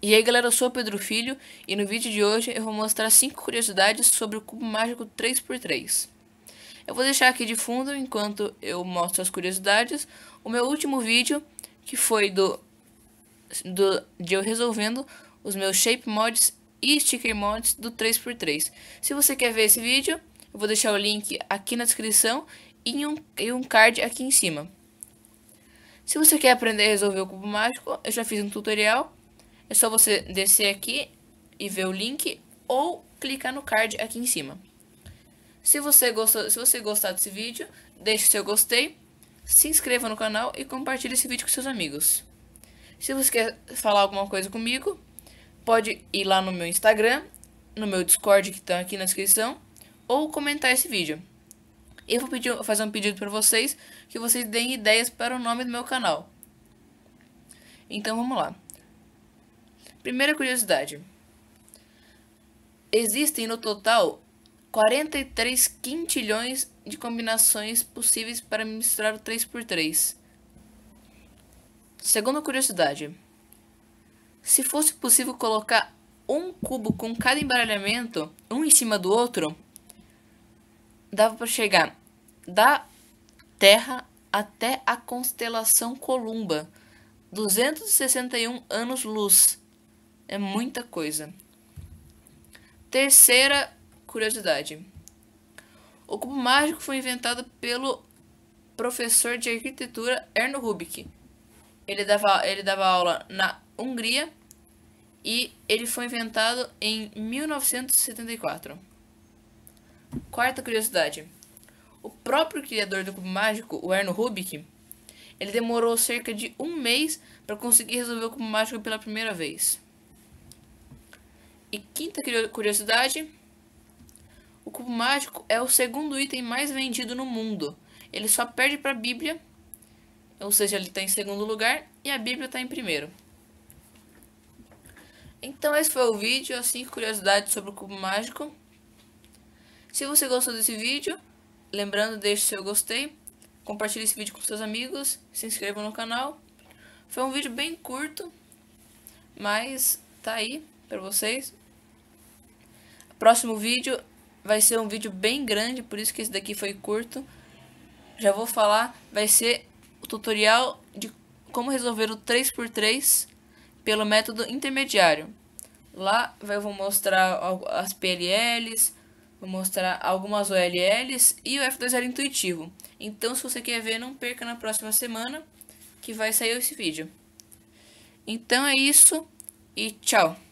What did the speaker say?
E aí galera, eu sou o Pedro Filho e no vídeo de hoje eu vou mostrar 5 curiosidades sobre o cubo mágico 3x3. Eu vou deixar aqui de fundo, enquanto eu mostro as curiosidades, o meu último vídeo, que foi do, do de eu resolvendo os meus shape mods e sticker mods do 3x3. Se você quer ver esse vídeo, eu vou deixar o link aqui na descrição e um, e um card aqui em cima. Se você quer aprender a resolver o cubo mágico, eu já fiz um tutorial é só você descer aqui e ver o link ou clicar no card aqui em cima. Se você gostou, se você gostar desse vídeo, deixe seu gostei, se inscreva no canal e compartilhe esse vídeo com seus amigos. Se você quer falar alguma coisa comigo, pode ir lá no meu Instagram, no meu Discord que está aqui na descrição, ou comentar esse vídeo. Eu vou pedir, fazer um pedido para vocês que vocês deem ideias para o nome do meu canal. Então vamos lá. Primeira curiosidade. Existem no total 43 quintilhões de combinações possíveis para misturar o 3x3. Segunda curiosidade. Se fosse possível colocar um cubo com cada embaralhamento, um em cima do outro, dava para chegar da Terra até a constelação Columba, 261 anos-luz. É muita coisa. Terceira curiosidade. O cubo mágico foi inventado pelo professor de arquitetura Erno Rubik. Ele dava, ele dava aula na Hungria e ele foi inventado em 1974. Quarta curiosidade. O próprio criador do cubo mágico, o Erno Rubik, ele demorou cerca de um mês para conseguir resolver o cubo mágico pela primeira vez. E quinta curiosidade: o cubo mágico é o segundo item mais vendido no mundo. Ele só perde para a Bíblia, ou seja, ele está em segundo lugar e a Bíblia está em primeiro. Então esse foi o vídeo, as 5 curiosidades sobre o cubo mágico. Se você gostou desse vídeo, lembrando, deixe seu gostei, compartilhe esse vídeo com seus amigos, se inscreva no canal. Foi um vídeo bem curto, mas tá aí para vocês. Próximo vídeo vai ser um vídeo bem grande, por isso que esse daqui foi curto. Já vou falar, vai ser o tutorial de como resolver o 3x3 pelo método intermediário. Lá eu vou mostrar as PLLs, vou mostrar algumas OLLs e o F2L intuitivo. Então se você quer ver, não perca na próxima semana que vai sair esse vídeo. Então é isso e tchau!